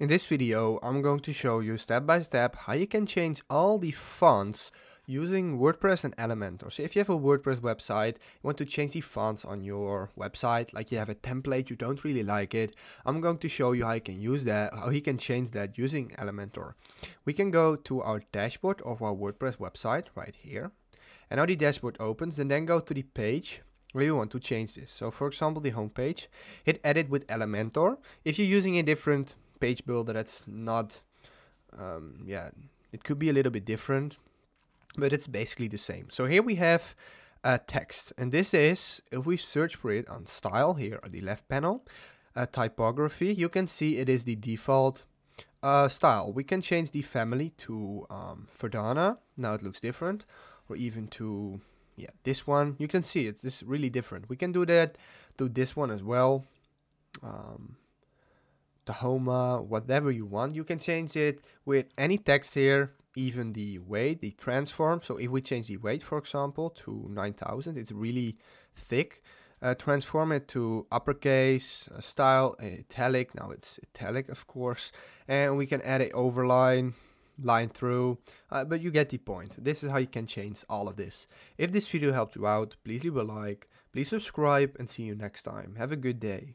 In this video I'm going to show you step by step how you can change all the fonts using WordPress and Elementor. So if you have a WordPress website, you want to change the fonts on your website, like you have a template, you don't really like it, I'm going to show you how you can use that, how you can change that using Elementor. We can go to our dashboard of our WordPress website right here. And now the dashboard opens and then go to the page where you want to change this. So for example, the home page, hit edit with Elementor. If you're using a different page builder that's not, um, yeah, it could be a little bit different, but it's basically the same. So here we have uh, text, and this is, if we search for it on style here on the left panel, uh, typography, you can see it is the default uh, style. We can change the family to um, Verdana, now it looks different, or even to yeah this one. You can see it's, it's really different. We can do that, do this one as well. Um, Tahoma, whatever you want. You can change it with any text here, even the weight, the transform. So if we change the weight, for example, to 9000, it's really thick. Uh, transform it to uppercase, uh, style, uh, italic. Now it's italic, of course. And we can add a overline, line through, uh, but you get the point. This is how you can change all of this. If this video helped you out, please leave a like, please subscribe and see you next time. Have a good day.